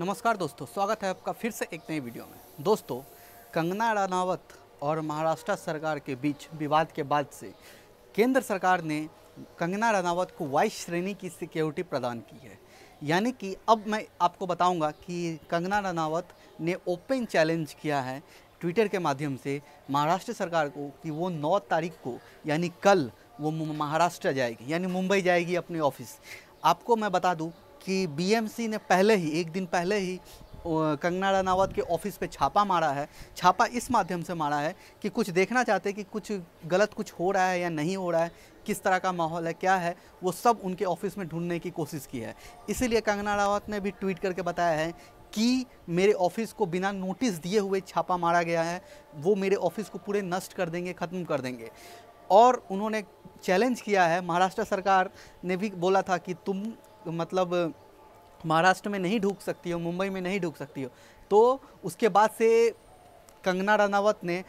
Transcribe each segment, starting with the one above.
नमस्कार दोस्तों स्वागत है आपका फिर से एक नए वीडियो में दोस्तों कंगना रनावत और महाराष्ट्र सरकार के बीच विवाद के बाद से केंद्र सरकार ने कंगना रनावत को वाइस श्रेणी की सिक्योरिटी प्रदान की है यानी कि अब मैं आपको बताऊंगा कि कंगना रनावत ने ओपन चैलेंज किया है ट्विटर के माध्यम से महाराष्ट्र सरकार को कि वो 9 तारीख को यानी कल वो महाराष्ट्र जाएगी यानी मुंबई जाएगी अपने ऑफिस आपको मैं बता दूं कि बीएमसी ने पहले ही एक दिन पहले ही कंगना रनावत के ऑफिस पे छापा मारा है छापा इस माध्यम से मारा है कि कुछ देखना चाहते हैं कि कुछ गलत कुछ हो रहा है या नहीं हो रहा है किस तरह का माहौल है क्या है वो सब उनके ऑफिस में ढूंढने की कोशिश की है इसीलिए कंगना रावत ने भी ट्वीट करके बताया है कि मेरे ऑफिस को बिना नोटिस दिए हुए छापा मारा गया है वो मेरे ऑफिस को पूरे नष्ट कर देंगे ख़त्म कर देंगे और उन्होंने चैलेंज किया है महाराष्ट्र सरकार ने भी बोला था कि तुम मतलब महाराष्ट्र में नहीं ढूंक सकती हो मुंबई में नहीं ढूंक सकती हो तो उसके बाद से कंगना रनावत ने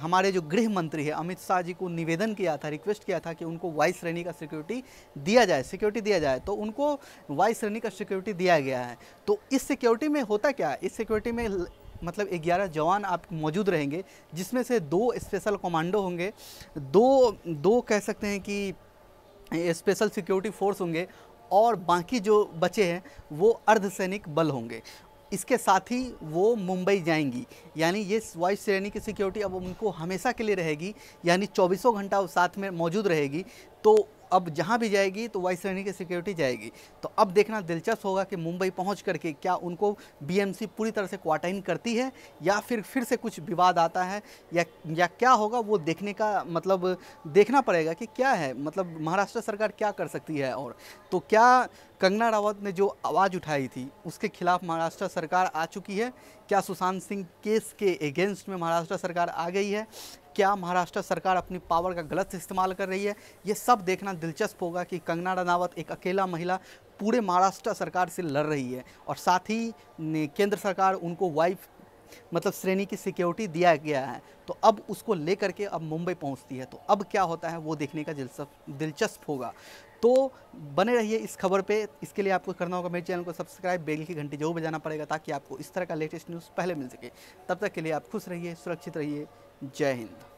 हमारे जो गृह मंत्री है अमित शाह जी को निवेदन किया था रिक्वेस्ट किया था कि उनको वाई श्रेणी का सिक्योरिटी दिया जाए सिक्योरिटी दिया जाए तो उनको वाई श्रेणी का सिक्योरिटी दिया गया है तो इस सिक्योरिटी में होता क्या है इस सिक्योरिटी में मतलब ग्यारह जवान आप मौजूद रहेंगे जिसमें से दो स्पेशल कमांडो होंगे दो दो कह सकते हैं कि स्पेशल सिक्योरिटी फोर्स होंगे और बाकी जो बचे हैं वो अर्धसैनिक बल होंगे इसके साथ ही वो मुंबई जाएंगी यानी ये वायु श्रेणी की सिक्योरिटी अब उनको हमेशा के लिए रहेगी यानी चौबीसों घंटा साथ में मौजूद रहेगी तो अब जहाँ भी जाएगी तो वाई श्रेणी की सिक्योरिटी जाएगी तो अब देखना दिलचस्प होगा कि मुंबई पहुँच करके क्या उनको बी पूरी तरह से क्वाटाइन करती है या फिर फिर से कुछ विवाद आता है या या क्या होगा वो देखने का मतलब देखना पड़ेगा कि क्या है मतलब महाराष्ट्र सरकार क्या कर सकती है और तो क्या कंगना रावत ने जो आवाज़ उठाई थी उसके खिलाफ महाराष्ट्र सरकार आ चुकी है क्या सुशांत सिंह केस के अगेंस्ट में महाराष्ट्र सरकार आ गई है क्या महाराष्ट्र सरकार अपनी पावर का गलत इस्तेमाल कर रही है ये सब देखना दिलचस्प होगा कि कंगना रनावत एक अकेला महिला पूरे महाराष्ट्र सरकार से लड़ रही है और साथ ही केंद्र सरकार उनको वाइफ मतलब श्रेणी की सिक्योरिटी दिया गया है तो अब उसको लेकर के अब मुंबई पहुंचती है तो अब क्या होता है वो देखने का दिलचस्प दिलचस्प होगा तो बने रहिए इस खबर पे इसके लिए आपको करना होगा मेरे चैनल को सब्सक्राइब बेल की घंटी जरूर बजाना पड़ेगा ताकि आपको इस तरह का लेटेस्ट न्यूज़ पहले मिल सके तब तक के लिए आप खुश रहिए सुरक्षित रहिए जय हिंद